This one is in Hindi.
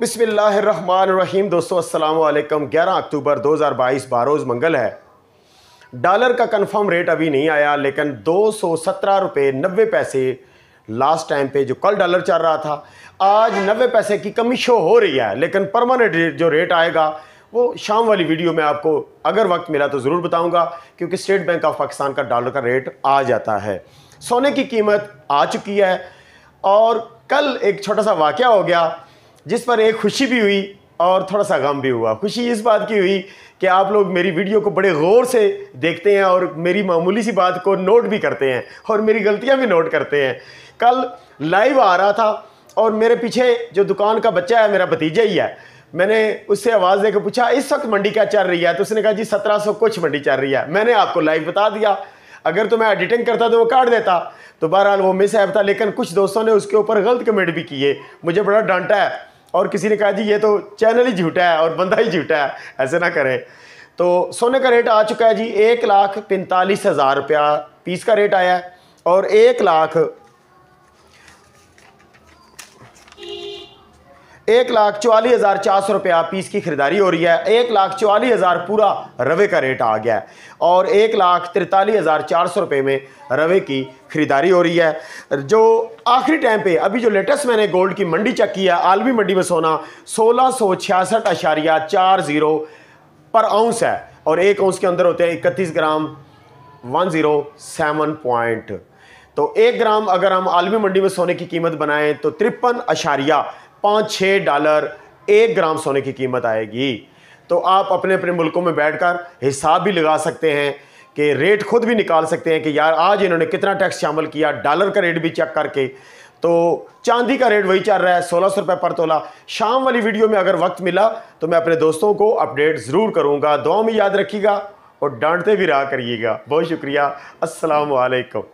बिसमीम दोस्तों अस्सलाम ग्यारह अक्टूबर 2022 बारोज़ मंगल है डॉलर का कंफर्म रेट अभी नहीं आया लेकिन दो सौ सत्रह रुपये नब्बे पैसे लास्ट टाइम पे जो कल डॉलर चल रहा था आज नब्बे पैसे की कमी शो हो रही है लेकिन परमानेंट जो रेट आएगा वो शाम वाली वीडियो में आपको अगर वक्त मिला तो ज़रूर बताऊँगा क्योंकि स्टेट बैंक ऑफ पाकिस्तान का डॉलर का रेट आ जाता है सोने की कीमत आ चुकी है और कल एक छोटा सा वाक़ हो गया जिस पर एक खुशी भी हुई और थोड़ा सा गम भी हुआ खुशी इस बात की हुई कि आप लोग मेरी वीडियो को बड़े गौर से देखते हैं और मेरी मामूली सी बात को नोट भी करते हैं और मेरी गलतियां भी नोट करते हैं कल लाइव आ रहा था और मेरे पीछे जो दुकान का बच्चा है मेरा भतीजा ही है मैंने उससे आवाज़ देकर पूछा इस वक्त मंडी क्या चल रही है तो उसने कहा जी सत्रह सौ कुछ मंडी चल रही है मैंने आपको लाइव बता दिया अगर तो मैं एडिटिंग करता तो वो काट देता तो बहरहाल वो मिस है था लेकिन कुछ दोस्तों ने उसके ऊपर गलत कमेंट भी किए मुझे बड़ा डांटा है और किसी ने कहा जी ये तो चैनल ही झूठा है और बंदा ही झूठा है ऐसे ना करें तो सोने का रेट आ चुका है जी एक लाख पैंतालीस हज़ार रुपया पीस का रेट आया है और एक लाख एक लाख चौवालीस हज़ार चार सौ रुपया पीस की खरीदारी हो रही है एक लाख चौवालीस हज़ार पूरा रवे का रेट आ गया है और एक लाख तिरतालीस हज़ार चार सौ रुपये में रवे की खरीदारी हो रही है जो आखिरी टाइम पे अभी जो लेटेस्ट मैंने गोल्ड की मंडी चेक है आलमी मंडी में सोना सोलह सो अशारिया चार ज़ीरो पर आउंस है और एक औंस के अंदर होते हैं इकतीस gram one zero seven point तो एक ग्राम अगर हम आलमी मंडी में सोने की कीमत बनाएं तो तिरपन अशारिया पाँच छः डॉलर एक ग्राम सोने की कीमत आएगी तो आप अपने अपने मुल्कों में बैठकर हिसाब भी लगा सकते हैं कि रेट खुद भी निकाल सकते हैं कि यार आज इन्होंने कितना टैक्स शामिल किया डॉलर का रेट भी चेक करके तो चांदी का रेट वही चल रहा है सोलह सौ रुपये पर तोला शाम वाली वीडियो में अगर वक्त मिला तो मैं अपने दोस्तों को अपडेट ज़रूर करूँगा दुआ में याद रखिएगा और डांटते भी रहा करिएगा बहुत शुक्रिया असलकम